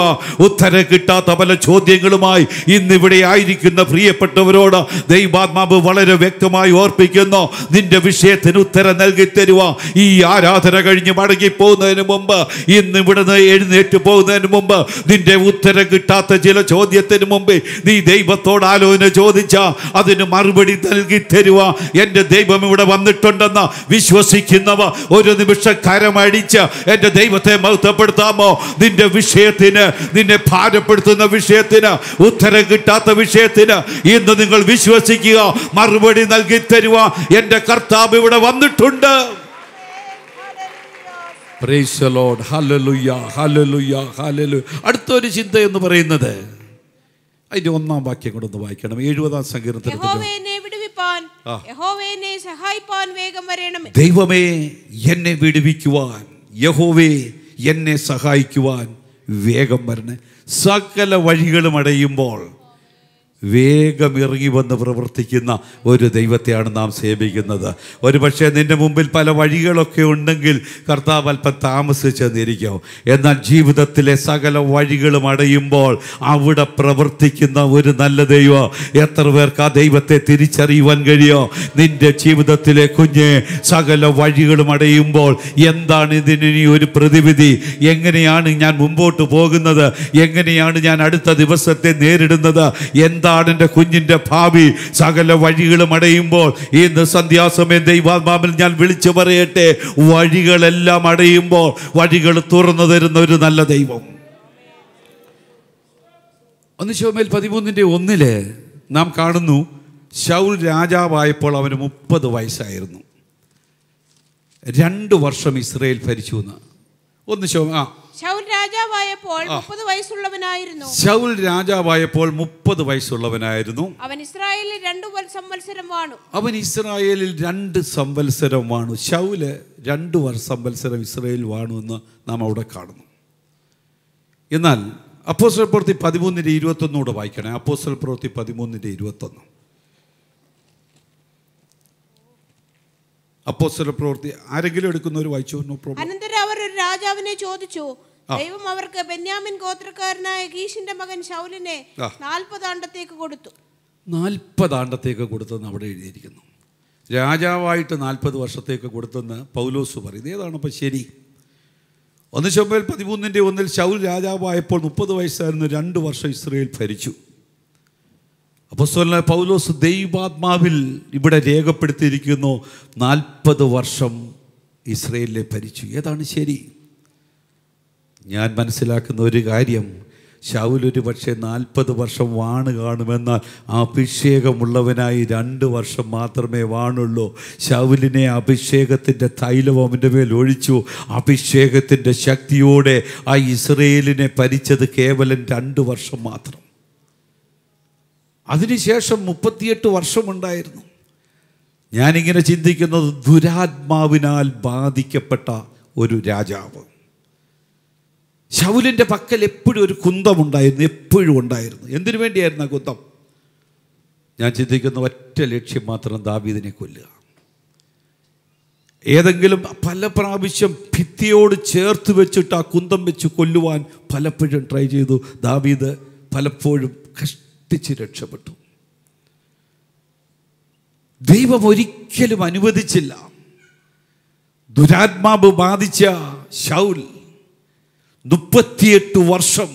A: ഉത്തരം കിട്ടാത്ത പല ചോദ്യങ്ങളുമായി ഇന്നിവിടെ ആയിരിക്കുന്ന പ്രിയപ്പെട്ടവരോട് ദൈവാത്മാ ആത്മാവ് വളരെ വ്യക്തമായി ഓർപ്പിക്കുന്നു നിന്റെ വിഷയത്തിന് ഉത്തരം നൽകി തരുവാ ഈ ആരാധന കഴിഞ്ഞ് മടങ്ങിപ്പോകുന്നതിന് മുമ്പ് ഇന്ന് ഇവിടുന്ന് എഴുന്നേറ്റ് പോകുന്നതിന് മുമ്പ് നിന്റെ ഉത്തരം കിട്ടാത്ത ചില ചോദ്യത്തിന് മുമ്പ് നീ ദൈവത്തോട് ആലോചന ചോദിച്ച അതിന് മറുപടി നൽകി തരുക എൻ്റെ ദൈവം ഇവിടെ വന്നിട്ടുണ്ടെന്ന് വിശ്വസിക്കുന്നവ ഒരു നിമിഷം കരമടിച്ച് എൻ്റെ ദൈവത്തെ മഹത്വപ്പെടുത്താമോ നിന്റെ വിഷയത്തിന് നിന്നെ ഭാരപ്പെടുത്തുന്ന വിഷയത്തിന് ഉത്തരം കിട്ടാത്ത വിഷയത്തിന് ഇന്ന് നിങ്ങൾ വിശ്വസിക്കുക മറുപടി നൽകി തരുവാൻ എന്റെ കർത്താവ് ഇവിടെ വന്നിട്ടുണ്ട് അടുത്തൊരു ചിന്ത എന്ന് പറയുന്നത് അതിന്റെ ഒന്നാം വാക്യം കൂടെ ഒന്ന് വായിക്കണം എഴുപതാം സങ്കീർത്തനത്തിൽ ദൈവമേ എന്നെ വിടുവിക്കുവാൻ യഹോവേ എന്നെ സഹായിക്കുവാൻ വേഗം വരണേ സകല വഴികളും അടയുമ്പോൾ വേഗം ഇറങ്ങി വന്ന് പ്രവർത്തിക്കുന്ന ഒരു ദൈവത്തെയാണ് നാം സേവിക്കുന്നത് ഒരു പക്ഷേ നിൻ്റെ മുമ്പിൽ പല വഴികളൊക്കെ ഉണ്ടെങ്കിൽ കർത്താവ് അല്പം താമസിച്ചെന്നിരിക്കും എന്നാൽ ജീവിതത്തിലെ സകല വഴികളും അടയുമ്പോൾ അവിടെ പ്രവർത്തിക്കുന്ന ഒരു നല്ല ദൈവം എത്ര പേർക്ക് ആ ദൈവത്തെ തിരിച്ചറിയുവാൻ കഴിയോ നിൻ്റെ ജീവിതത്തിലെ കുഞ്ഞ് സകല വഴികളും അടയുമ്പോൾ എന്താണ് ഇതിനി ഒരു പ്രതിവിധി എങ്ങനെയാണ് ഞാൻ മുമ്പോട്ട് പോകുന്നത് എങ്ങനെയാണ് ഞാൻ അടുത്ത ദിവസത്തെ നേരിടുന്നത് എന്താ അതാണ് കുഞ്ഞിന്റെ കുഞ്ഞിൻ്റെ ഭാവി സകല വഴികളും അടയുമ്പോൾ ഇന്ന് സന്ധ്യാസമയം ദൈവാത്മാവിൽ ഞാൻ വിളിച്ചു പറയട്ടെ വഴികളെല്ലാം അടയുമ്പോൾ വഴികൾ തുറന്നു തരുന്ന ഒരു നല്ല ദൈവം ഒന്ന് ശോമേൽ പതിമൂന്നിൻ്റെ ഒന്നില് നാം കാണുന്നു ശൗൽ രാജാവായപ്പോൾ അവന് മുപ്പത് വയസ്സായിരുന്നു രണ്ട് വർഷം ഇസ്രയേൽ ഭരിച്ചു എന്ന് ഒന്ന് ശോ ആ
C: ശൗൽ രാജാവായപ്പോൾ മുപ്പത് വയസ്സുള്ളവനായിരുന്നു
A: ശൗൽ രാജാവായപ്പോൾ മുപ്പത് വയസ്സുള്ളവനായിരുന്നു
C: അവൻ ഇസ്രായേലിൽ രണ്ട് സംവത്സരം വാണു അവൻ
A: ഇസ്രായേലിൽ രണ്ട് സംവത്സരം വാണു ശൗല് രണ്ട് സംവത്സരം ഇസ്രായേൽ വാണു എന്ന് നാം അവിടെ കാണുന്നു എന്നാൽ അപ്പോസ്റ്റൽ പ്രവൃത്തി പതിമൂന്നിൻ്റെ ഇരുപത്തൊന്നുകൂടെ വായിക്കണേ അപ്പോസ്റ്റൽ പ്രവൃത്തി പതിമൂന്നിൻ്റെ ഇരുപത്തൊന്ന് അപ്പോസ്തല പ്രവൃത്തി ആരെങ്കിലും ഒരു വായിച്ചു നോ പ്രോബ്ലം
C: അനന്തരം അവർ ഒരു രാജാവിനെ ചോദിച്ചു ദൈവം അവർക്ക് ബെന്യാമിൻ ഗോത്രക്കാരനായ ഗീഷിന്റെ മകൻ ശൗലിനെ നാൽപ്പതാണ്ടത്തേക്ക് കൊടുത്തു
A: നാൽപ്പതാണ്ടത്തേക്ക് കൊടുത്തെന്ന് അവിടെ എഴുതിയിരിക്കുന്നു രാജാവായിട്ട് നാൽപ്പത് വർഷത്തേക്ക് കൊടുത്തെന്ന് പൗലോസ് പറയുന്നത് ഏതാണ് അപ്പം ശരി ഒന്ന് ചൊവ്വൽ പതിമൂന്നിൻ്റെ ഒന്നിൽ ശൗൽ രാജാവായപ്പോൾ മുപ്പത് വയസ്സായിരുന്നു രണ്ട് വർഷം ഇസ്രയേൽ ഭരിച്ചു അപ്പോസ്വലനായ പൗലോസ് ദൈവാത്മാവിൽ ഇവിടെ രേഖപ്പെടുത്തിയിരിക്കുന്നു നാൽപ്പത് വർഷം ഇസ്രയേലിലെ ഭരിച്ചു ഏതാണ് ശരി ഞാൻ മനസ്സിലാക്കുന്ന ഒരു കാര്യം ശൗൽ ഒരു പക്ഷേ നാൽപ്പത് വർഷം വാണ് കാണുമെന്നാൽ അഭിഷേകമുള്ളവനായി രണ്ട് വർഷം മാത്രമേ വാണുള്ളൂ ഷൗലിനെ അഭിഷേകത്തിൻ്റെ തൈലം അവൻ്റെ മേൽ ഒഴിച്ചു അഭിഷേകത്തിൻ്റെ ശക്തിയോടെ ആ ഇസ്രയേലിനെ ഭരിച്ചത് കേവലം രണ്ട് വർഷം മാത്രം അതിനുശേഷം മുപ്പത്തിയെട്ട് വർഷമുണ്ടായിരുന്നു ഞാനിങ്ങനെ ചിന്തിക്കുന്നത് ദുരാത്മാവിനാൽ ബാധിക്കപ്പെട്ട ഒരു രാജാവ് ശൗലിൻ്റെ പക്കൽ എപ്പോഴും ഒരു കുന്തമുണ്ടായിരുന്നു എപ്പോഴും ഉണ്ടായിരുന്നു എന്തിനു വേണ്ടിയായിരുന്നു ആ കുന്തം ഞാൻ ചിന്തിക്കുന്ന ഒറ്റ ലക്ഷ്യം മാത്രം ദാവീദിനെ കൊല്ലുക ഏതെങ്കിലും പല പ്രാവശ്യം ഭിത്തിയോട് ചേർത്ത് വെച്ചിട്ട് ആ കുന്തം വെച്ച് കൊല്ലുവാൻ പലപ്പോഴും ട്രൈ ചെയ്തു ദാവീദ് പലപ്പോഴും കഷ്ട കത്തിച്ച് രക്ഷപ്പെട്ടു ദൈവം ഒരിക്കലും അനുവദിച്ചില്ല ദുരാത്മാവ് ബാധിച്ച ഷൗൽ മുപ്പത്തിയെട്ട് വർഷം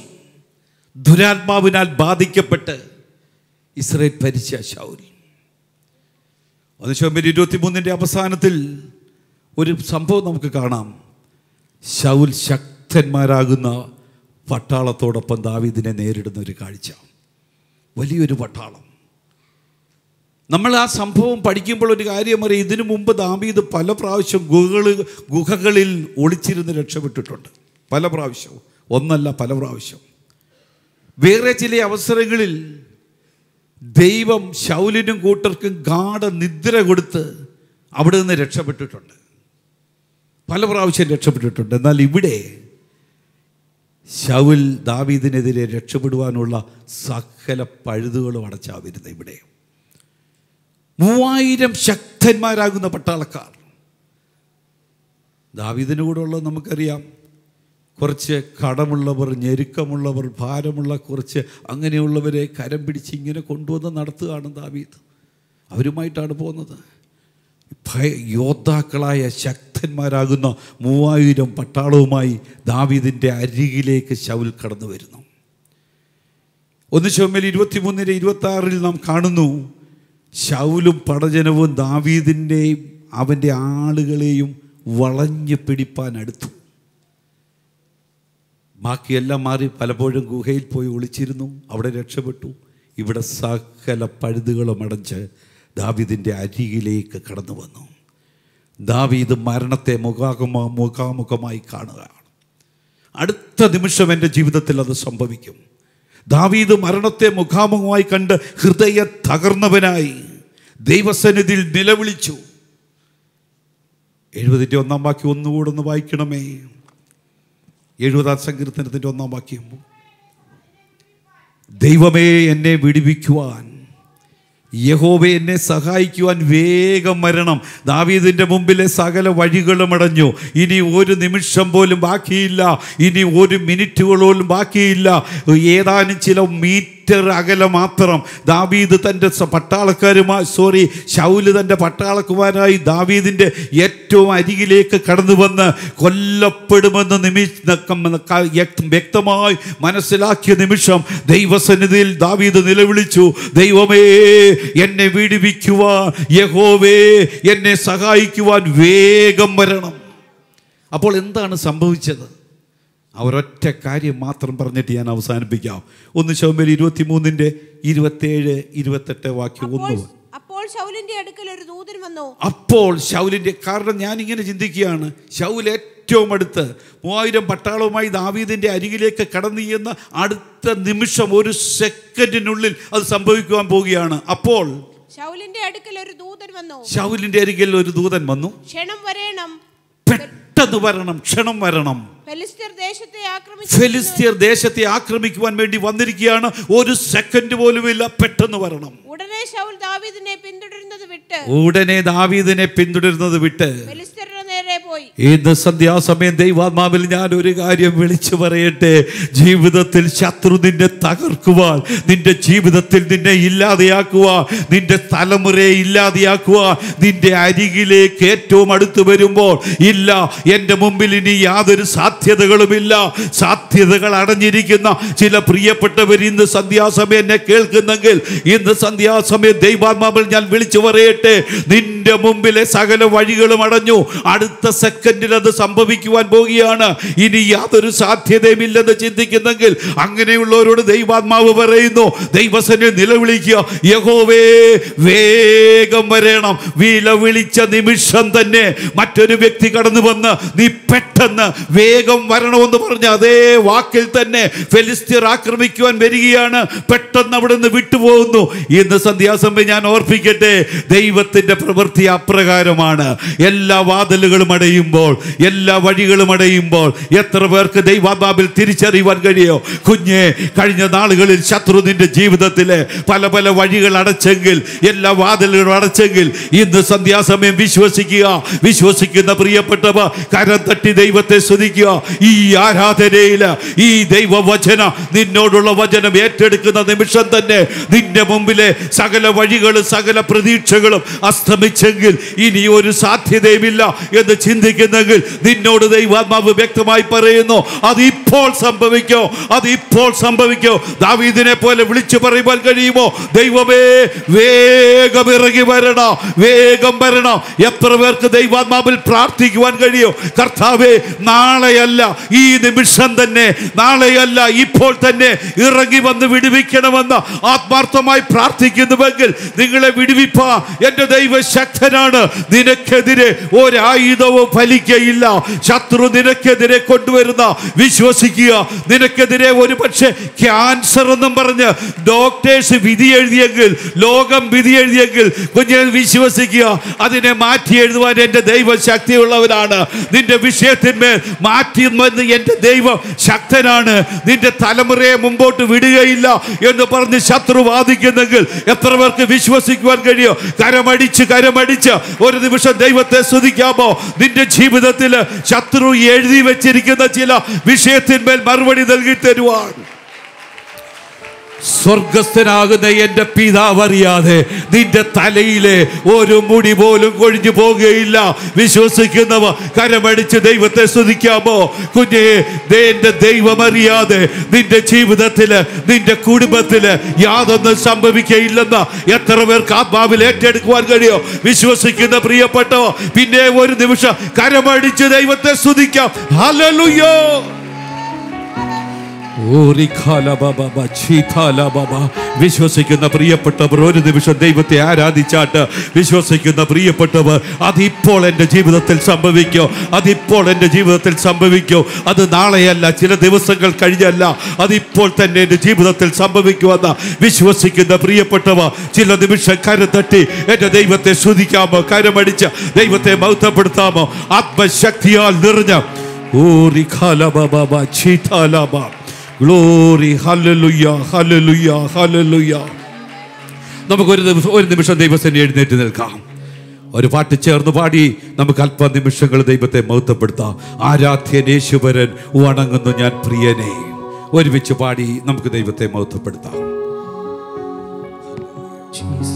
A: ദുരാത്മാവിനാൽ ബാധിക്കപ്പെട്ട് ഇസ്രയേൽ ഭരിച്ച ഷൗൽ അതിനുശേഷം ഇരുപത്തിമൂന്നിൻ്റെ അവസാനത്തിൽ ഒരു സംഭവം നമുക്ക് കാണാം ശൗൽ ശക്തന്മാരാകുന്ന പട്ടാളത്തോടൊപ്പം ദാവീദിനെ നേരിടുന്ന ഒരു കാഴ്ച വലിയൊരു പട്ടാളം നമ്മൾ ആ സംഭവം പഠിക്കുമ്പോൾ ഒരു കാര്യം അറിയാം ഇതിനു മുമ്പ് ദാബീദ് പല പ്രാവശ്യം ഗുഹകളിൽ ഗുഹകളിൽ ഒളിച്ചിരുന്ന് രക്ഷപ്പെട്ടിട്ടുണ്ട് പല പ്രാവശ്യവും ഒന്നല്ല പല പ്രാവശ്യം വേറെ ചില അവസരങ്ങളിൽ ദൈവം ശൗലിനും കൂട്ടർക്കും ഗാഠ നിദ്ര കൊടുത്ത് അവിടെ നിന്ന് രക്ഷപ്പെട്ടിട്ടുണ്ട് പല പ്രാവശ്യം രക്ഷപ്പെട്ടിട്ടുണ്ട് എന്നാൽ ഇവിടെ ശൗൽ ദാവീദിനെതിരെ രക്ഷപ്പെടുവാനുള്ള സകല പഴുതുകളും അടച്ചാവിരുന്നു ഇവിടെ മൂവായിരം ശക്തന്മാരാകുന്ന പട്ടാളക്കാർ ദാവീദിന് കൂടെ ഉള്ളത് നമുക്കറിയാം കുറച്ച് കടമുള്ളവർ ഞെരുക്കമുള്ളവർ ഭാരമുള്ള കുറച്ച് അങ്ങനെയുള്ളവരെ കരം പിടിച്ച് ഇങ്ങനെ കൊണ്ടുവന്ന് നടത്തുകയാണ് ദാവീദ് അവരുമായിട്ടാണ് പോകുന്നത് യോദ്ധാക്കളായ ശക്തി ശക്തന്മാരാകുന്ന മൂവായിരം പട്ടാളവുമായി ദാവീദിൻ്റെ അരികിലേക്ക് ശൗൽ കടന്നു വരുന്നു ഒന്ന് ശോമേൽ ഇരുപത്തിമൂന്നിൻ്റെ ഇരുപത്തി ആറിൽ നാം കാണുന്നു ശൗലും പടജനവും ദാവീദിൻ്റെയും അവൻ്റെ ആളുകളെയും വളഞ്ഞു പിടിപ്പാൻ അടുത്തു ബാക്കിയെല്ലാം മാറി പലപ്പോഴും ഗുഹയിൽ പോയി ഒളിച്ചിരുന്നു അവിടെ രക്ഷപ്പെട്ടു ഇവിടെ സകല പഴുതുകളും അടച്ച് ദാവിദിൻ്റെ അരികിലേക്ക് കടന്നു വന്നു ദാവീദ് മരണത്തെ മുഖാമുഖ മുഖാമുഖമായി കാണുകയാണ് അടുത്ത നിമിഷം എൻ്റെ ജീവിതത്തിൽ അത് സംഭവിക്കും ദാവീദ് മരണത്തെ മുഖാമുഖമായി കണ്ട് ഹൃദയ തകർന്നവനായി ദൈവസന്നിധിയിൽ നിലവിളിച്ചു എഴുപതിൻ്റെ ഒന്നാം വാക്യം ഒന്നുകൂടെ ഒന്ന് വായിക്കണമേ എഴുപതാം സങ്കീർത്തനത്തിൻ്റെ ഒന്നാം വാക്യം ദൈവമേ എന്നെ വിടിവിക്കുവാൻ യഹോവെ എന്നെ സഹായിക്കുവാൻ വേഗം വരണം ദാവീദിൻ്റെ മുമ്പിലെ സകല വഴികളും അടഞ്ഞു ഇനി ഒരു നിമിഷം പോലും ബാക്കിയില്ല ഇനി ഒരു മിനിറ്റുകളോലും ബാക്കിയില്ല ഏതാനും ചില മീറ്റ് മീറ്റർ അകലെ മാത്രം ദാവീദ് തൻ്റെ പട്ടാളക്കാരുമായി സോറി ഷൗല് തൻ്റെ പട്ടാളക്കുമാരായി ദാവീദിൻ്റെ ഏറ്റവും അരികിലേക്ക് കടന്നു വന്ന് കൊല്ലപ്പെടുമെന്ന് നിമി വ്യക്തമായി മനസ്സിലാക്കിയ നിമിഷം ദൈവസന്നിധിയിൽ ദാവീദ് നിലവിളിച്ചു ദൈവമേ എന്നെ വീടിപ്പിക്കുവാൻ യഹോവേ എന്നെ സഹായിക്കുവാൻ വേഗം വരണം അപ്പോൾ എന്താണ് സംഭവിച്ചത് അവരൊറ്റ കാര്യം മാത്രം പറഞ്ഞിട്ട് ഞാൻ അവസാനിപ്പിക്കാം ഒന്ന് ശൗമേൽ ഇരുപത്തി മൂന്നിന്റെ ഇരുപത്തേഴ് ഇരുപത്തെട്ട് വാക്യം ഒന്ന്
C: അപ്പോൾ ശൗലിന്റെ ദൂതൻ വന്നു
A: അപ്പോൾ ശൗലിന്റെ കാരണം ഞാൻ ഇങ്ങനെ ചിന്തിക്കുകയാണ് ശൗൽ ഏറ്റവും അടുത്ത് മൂവായിരം പട്ടാളവുമായി ദാവീദിന്റെ അരികിലേക്ക് കടന്നു ചെന്ന അടുത്ത നിമിഷം ഒരു സെക്കൻഡിനുള്ളിൽ അത് സംഭവിക്കുവാൻ പോവുകയാണ് അപ്പോൾ
C: ശൗലിന്റെ അടുക്കൽ ഒരു ദൂതൻ വന്നു ശൗലിന്റെ
A: ഒരു ദൂതൻ വന്നു
C: ക്ഷണം വരണം
A: പെട്ടെന്ന് വരണം ക്ഷണം വരണം ഫെലിസ്തീർ ദേശത്തെ ആക്രമിക്കുവാൻ വേണ്ടി വന്നിരിക്കുകയാണ് ഒരു സെക്കൻഡ് പോലുമില്ല പെട്ടെന്ന് വരണം
C: ഉടനെ ദാവീദിനെ പിന്തുടരുന്നത്
A: വിട്ട് ഉടനെ ദാവീദിനെ പിന്തുടരുന്നത് വിട്ട് ഫെലിസ്തീർ ഇന്ന് സന്ധ്യാസമയം ദൈവാത്മാവിൽ ഞാൻ ഒരു കാര്യം വിളിച്ചു പറയട്ടെ ജീവിതത്തിൽ ശത്രു നിന്നെ തകർക്കുവാൻ നിന്റെ ജീവിതത്തിൽ നിന്നെ ഇല്ലാതെയാക്കുക നിന്റെ തലമുറയെ ഇല്ലാതെയാക്കുക നിന്റെ അരികിലേക്ക് ഏറ്റവും അടുത്ത് വരുമ്പോൾ ഇല്ല എൻ്റെ മുമ്പിൽ ഇനി യാതൊരു സാധ്യതകളുമില്ല സാധ്യതകൾ അടഞ്ഞിരിക്കുന്ന ചില പ്രിയപ്പെട്ടവർ ഇന്ന് സന്ധ്യാസമയം എന്നെ കേൾക്കുന്നെങ്കിൽ ഇന്ന് സന്ധ്യാസമയം ദൈവാത്മാവിൽ ഞാൻ വിളിച്ചു പറയട്ടെ നിന്നെ നിന്റെ മുമ്പിലെ സകല വഴികളും അടഞ്ഞു അടുത്ത സെക്കൻഡിൽ അത് സംഭവിക്കുവാൻ പോകുകയാണ് ഇനി യാതൊരു സാധ്യതയുമില്ലെന്ന് ചിന്തിക്കുന്നെങ്കിൽ അങ്ങനെയുള്ളവരോട് ദൈവാത്മാവ് പറയുന്നു ദൈവസന് നിലവിളിക്കുക യഹോവേ വേഗം വരണം വിലവിളിച്ച നിമിഷം തന്നെ മറ്റൊരു വ്യക്തി കടന്നു വന്ന് നീ പെട്ടെന്ന് വേഗം വരണമെന്ന് പറഞ്ഞ അതേ വാക്കിൽ തന്നെ ഫെലിസ്തീർ ആക്രമിക്കുവാൻ വരികയാണ് പെട്ടെന്ന് അവിടെ നിന്ന് വിട്ടുപോകുന്നു ഇന്ന് സന്ധ്യാസമയം ഞാൻ ഓർപ്പിക്കട്ടെ ദൈവത്തിൻ്റെ പ്രവൃത്തി പ്രവൃത്തി അപ്രകാരമാണ് എല്ലാ വാതിലുകളും അടയുമ്പോൾ എല്ലാ വഴികളും അടയുമ്പോൾ എത്ര പേർക്ക് ദൈവാബാബിൽ തിരിച്ചറിയുവാൻ കഴിയോ കുഞ്ഞെ കഴിഞ്ഞ നാളുകളിൽ ശത്രു നിന്റെ ജീവിതത്തിലെ പല പല വഴികൾ അടച്ചെങ്കിൽ എല്ലാ വാതിലുകളും അടച്ചെങ്കിൽ ഇന്ന് സന്ധ്യാസമയം വിശ്വസിക്കുക വിശ്വസിക്കുന്ന പ്രിയപ്പെട്ടവ കരം തട്ടി ദൈവത്തെ സ്തുതിക്കുക ഈ ആരാധനയിൽ ഈ ദൈവവചന നിന്നോടുള്ള വചനം ഏറ്റെടുക്കുന്ന നിമിഷം തന്നെ നിന്റെ മുമ്പിലെ സകല വഴികളും സകല പ്രതീക്ഷകളും അസ്തമിച്ച് സംഭവിച്ചെങ്കിൽ ഇനി ഒരു സാധ്യതയുമില്ല എന്ന് ചിന്തിക്കുന്നെങ്കിൽ നിന്നോട് ദൈവാത്മാവ് വ്യക്തമായി പറയുന്നു അത് ഇപ്പോൾ സംഭവിക്കോ അത് ഇപ്പോൾ സംഭവിക്കോ ദാവീദിനെ പോലെ വിളിച്ചു പറയുവാൻ കഴിയുമോ ദൈവമേ വേഗം ഇറങ്ങി വരണം വേഗം വരണം എത്ര പേർക്ക് ദൈവാത്മാവിൽ പ്രാർത്ഥിക്കുവാൻ കഴിയോ കർത്താവേ നാളെയല്ല ഈ നിമിഷം തന്നെ നാളെയല്ല ഇപ്പോൾ തന്നെ ഇറങ്ങി വന്ന് വിടുവിക്കണമെന്ന് ആത്മാർത്ഥമായി പ്രാർത്ഥിക്കുന്നുവെങ്കിൽ നിങ്ങളെ വിടുവിപ്പാ എൻ്റെ ദൈവശക്തി ശക്തനാണ് നിനക്കെതിരെ ഒരായുധവും ഫലിക്കയില്ല ശത്രു നിനക്കെതിരെ കൊണ്ടുവരുന്ന വിശ്വസിക്കുക നിനക്കെതിരെ ഒരു പക്ഷേ ക്യാൻസർ എന്നും പറഞ്ഞ് ഡോക്ടേഴ്സ് വിധി എഴുതിയെങ്കിൽ ലോകം വിധി എഴുതിയെങ്കിൽ കുഞ്ഞെ വിശ്വസിക്കുക അതിനെ മാറ്റി എഴുതുവാൻ എൻ്റെ ദൈവം ശക്തിയുള്ളവരാണ് നിന്റെ വിഷയത്തിന്മേൽ മാറ്റി എൻ്റെ ദൈവം ശക്തനാണ് നിന്റെ തലമുറയെ മുമ്പോട്ട് വിടുകയില്ല എന്ന് പറഞ്ഞ് ശത്രു വാദിക്കുന്നെങ്കിൽ എത്ര പേർക്ക് വിശ്വസിക്കുവാൻ കഴിയും കരമടിച്ച് കരം മടിച്ച് ഒരു നിമിഷം ദൈവത്തെ സ്തുതിക്കാമോ നിന്റെ ജീവിതത്തിൽ ശത്രു എഴുതി വെച്ചിരിക്കുന്ന ചില വിഷയത്തിന്മേൽ മറുപടി നൽകി തരുവാണ് സ്വർഗസ്ഥനാകുന്ന എൻ്റെ പിതാവ് അറിയാതെ നിന്റെ തലയിലെ ഒരു മുടി പോലും കൊഴിഞ്ഞു പോകുകയില്ല വിശ്വസിക്കുന്നവ കരമടിച്ച് ദൈവത്തെ സ്തുതിക്കാമോ കുഞ്ഞെ എൻ്റെ ദൈവം അറിയാതെ നിന്റെ ജീവിതത്തിൽ നിന്റെ കുടുംബത്തിൽ യാതൊന്നും സംഭവിക്കയില്ലെന്ന് എത്ര പേർക്ക് ആത്മാവിൽ ഏറ്റെടുക്കുവാൻ കഴിയോ വിശ്വസിക്കുന്ന പ്രിയപ്പെട്ടവ പിന്നെ ഒരു നിമിഷം കരമടിച്ച് ദൈവത്തെ സ്തുതിക്കാം ഹലലുയോ വിശ്വസിക്കുന്ന പ്രിയപ്പെട്ടവർ ഒരു നിമിഷം ദൈവത്തെ ആരാധിച്ചാട്ട് വിശ്വസിക്കുന്ന പ്രിയപ്പെട്ടവർ അതിപ്പോൾ എൻ്റെ ജീവിതത്തിൽ സംഭവിക്കോ അതിപ്പോൾ എൻ്റെ ജീവിതത്തിൽ സംഭവിക്കോ അത് നാളെയല്ല ചില ദിവസങ്ങൾ കഴിഞ്ഞല്ല അതിപ്പോൾ തന്നെ എൻ്റെ ജീവിതത്തിൽ സംഭവിക്കുമെന്ന വിശ്വസിക്കുന്ന പ്രിയപ്പെട്ടവ ചില നിമിഷം കരം തട്ടി എൻ്റെ ദൈവത്തെ ശുദ്ധിക്കാമോ കരമടിച്ച് ദൈവത്തെ മൗത്തപ്പെടുത്താമോ ആത്മശക്തിയാൽ നിറഞ്ഞ ഓ റിഖാലബ ചീതാലബ ഗ്ലോറി ഹലലുയ്യ ഹലലുയ്യ ഹലലുയ്യ നമുക്കൊരു ദിവസം ഒരു നിമിഷം ദൈവസേന എഴുന്നേറ്റ് നിൽക്കാം ഒരു പാട്ട് ചേർന്ന് പാടി നമുക്ക് അല്പ നിമിഷങ്ങൾ ദൈവത്തെ മഹത്വപ്പെടുത്താം ആരാധ്യൻ യേശുവരൻ വണങ്ങുന്നു ഞാൻ പ്രിയനെ ഒരുമിച്ച് പാടി നമുക്ക് ദൈവത്തെ മഹത്വപ്പെടുത്താം